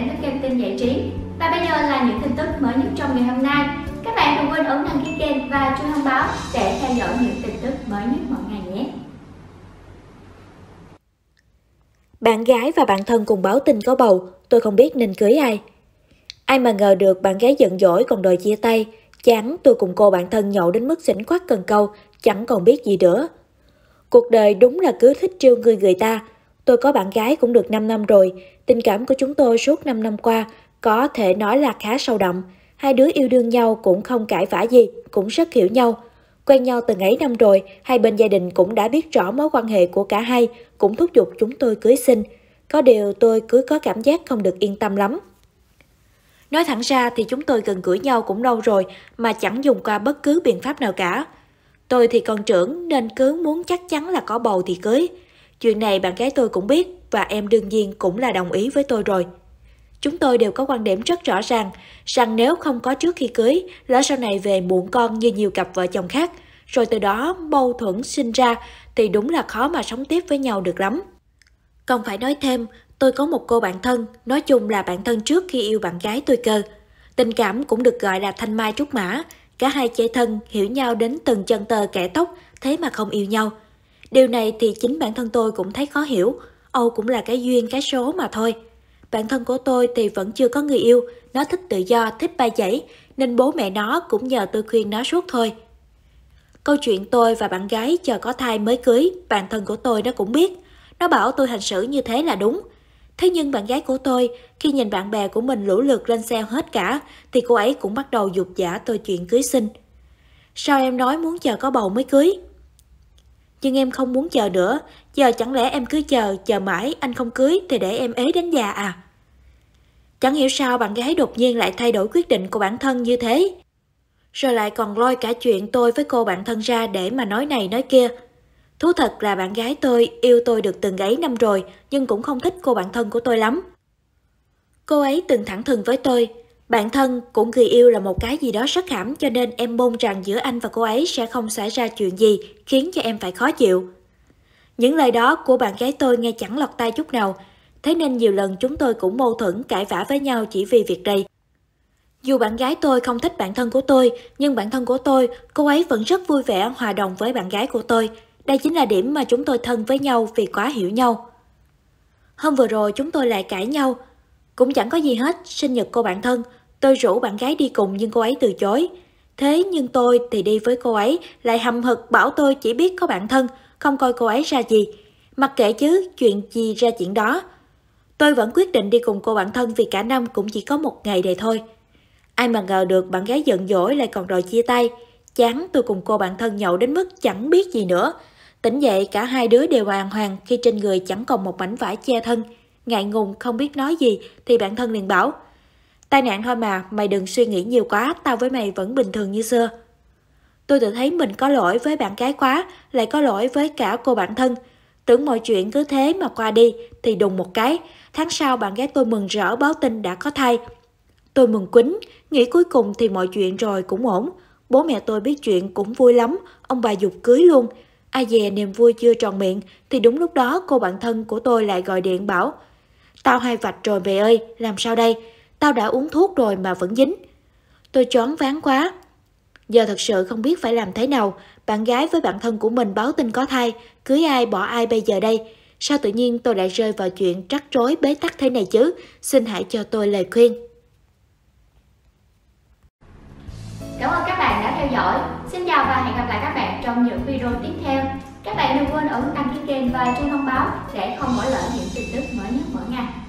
đến với kênh tin giải trí Và bây giờ là những tin tức mới nhất trong ngày hôm nay Các bạn đừng quên ấn đăng ký kênh và chuông thông báo để theo dõi những tin tức mới nhất mỗi ngày nhé Bạn gái và bạn thân cùng báo tin có bầu, tôi không biết nên cưới ai Ai mà ngờ được bạn gái giận dỗi còn đòi chia tay Chán tôi cùng cô bạn thân nhậu đến mức xỉn quát cần câu, chẳng còn biết gì nữa Cuộc đời đúng là cứ thích trêu người người ta, Tôi có bạn gái cũng được 5 năm rồi, tình cảm của chúng tôi suốt 5 năm qua có thể nói là khá sâu đậm. Hai đứa yêu đương nhau cũng không cãi vã gì, cũng rất hiểu nhau. Quen nhau từ ấy năm rồi, hai bên gia đình cũng đã biết rõ mối quan hệ của cả hai, cũng thúc giục chúng tôi cưới sinh Có điều tôi cứ có cảm giác không được yên tâm lắm. Nói thẳng ra thì chúng tôi gần gũi nhau cũng lâu rồi mà chẳng dùng qua bất cứ biện pháp nào cả. Tôi thì còn trưởng nên cứ muốn chắc chắn là có bầu thì cưới. Chuyện này bạn gái tôi cũng biết và em đương nhiên cũng là đồng ý với tôi rồi. Chúng tôi đều có quan điểm rất rõ ràng rằng nếu không có trước khi cưới, lỡ sau này về muộn con như nhiều cặp vợ chồng khác, rồi từ đó mâu thuẫn sinh ra thì đúng là khó mà sống tiếp với nhau được lắm. Còn phải nói thêm, tôi có một cô bạn thân, nói chung là bạn thân trước khi yêu bạn gái tôi cơ. Tình cảm cũng được gọi là thanh mai trúc mã, cả hai chơi thân hiểu nhau đến từng chân tơ kẻ tóc, thế mà không yêu nhau – Điều này thì chính bản thân tôi cũng thấy khó hiểu. Âu cũng là cái duyên cái số mà thôi. Bản thân của tôi thì vẫn chưa có người yêu, nó thích tự do, thích bay chảy, nên bố mẹ nó cũng nhờ tôi khuyên nó suốt thôi. Câu chuyện tôi và bạn gái chờ có thai mới cưới, bản thân của tôi nó cũng biết. Nó bảo tôi hành xử như thế là đúng. Thế nhưng bạn gái của tôi, khi nhìn bạn bè của mình lũ lượt lên xe hết cả, thì cô ấy cũng bắt đầu dục giả tôi chuyện cưới sinh. Sao em nói muốn chờ có bầu mới cưới? nhưng em không muốn chờ nữa. Giờ chẳng lẽ em cứ chờ, chờ mãi, anh không cưới thì để em ế đến già à? Chẳng hiểu sao bạn gái đột nhiên lại thay đổi quyết định của bản thân như thế. Rồi lại còn lôi cả chuyện tôi với cô bạn thân ra để mà nói này nói kia. Thú thật là bạn gái tôi yêu tôi được từng ấy năm rồi, nhưng cũng không thích cô bạn thân của tôi lắm. Cô ấy từng thẳng thừng với tôi, Bản thân cũng người yêu là một cái gì đó rất hãm cho nên em mong rằng giữa anh và cô ấy sẽ không xảy ra chuyện gì khiến cho em phải khó chịu. Những lời đó của bạn gái tôi nghe chẳng lọt tai chút nào, thế nên nhiều lần chúng tôi cũng mâu thuẫn cãi vã với nhau chỉ vì việc này. Dù bạn gái tôi không thích bản thân của tôi, nhưng bản thân của tôi, cô ấy vẫn rất vui vẻ hòa đồng với bạn gái của tôi. Đây chính là điểm mà chúng tôi thân với nhau vì quá hiểu nhau. Hôm vừa rồi chúng tôi lại cãi nhau. Cũng chẳng có gì hết, sinh nhật cô bạn thân, Tôi rủ bạn gái đi cùng nhưng cô ấy từ chối. Thế nhưng tôi thì đi với cô ấy, lại hầm hực bảo tôi chỉ biết có bạn thân, không coi cô ấy ra gì. Mặc kệ chứ, chuyện gì ra chuyện đó. Tôi vẫn quyết định đi cùng cô bạn thân vì cả năm cũng chỉ có một ngày đề thôi. Ai mà ngờ được bạn gái giận dỗi lại còn đòi chia tay. Chán tôi cùng cô bạn thân nhậu đến mức chẳng biết gì nữa. Tỉnh dậy cả hai đứa đều hoàng hoàng khi trên người chẳng còn một mảnh vải che thân. Ngại ngùng không biết nói gì thì bạn thân liền bảo – Tai nạn thôi mà, mày đừng suy nghĩ nhiều quá, tao với mày vẫn bình thường như xưa. Tôi tự thấy mình có lỗi với bạn gái quá, lại có lỗi với cả cô bạn thân. Tưởng mọi chuyện cứ thế mà qua đi, thì đùng một cái. Tháng sau bạn gái tôi mừng rỡ báo tin đã có thai. Tôi mừng quýnh, nghĩ cuối cùng thì mọi chuyện rồi cũng ổn. Bố mẹ tôi biết chuyện cũng vui lắm, ông bà dục cưới luôn. Ai dè niềm vui chưa tròn miệng, thì đúng lúc đó cô bạn thân của tôi lại gọi điện bảo Tao hai vạch rồi về ơi, làm sao đây? Tao đã uống thuốc rồi mà vẫn dính. Tôi choáng váng quá. Giờ thật sự không biết phải làm thế nào. Bạn gái với bạn thân của mình báo tin có thai, cưới ai bỏ ai bây giờ đây. Sao tự nhiên tôi lại rơi vào chuyện trắc rối bế tắc thế này chứ? Xin hãy cho tôi lời khuyên. Cảm ơn các bạn đã theo dõi. Xin chào và hẹn gặp lại các bạn trong những video tiếp theo. Các bạn đừng quên ấn đăng ký kênh và chuông thông báo để không bỏ lỡ những tin tức mới nhất mỗi ngày.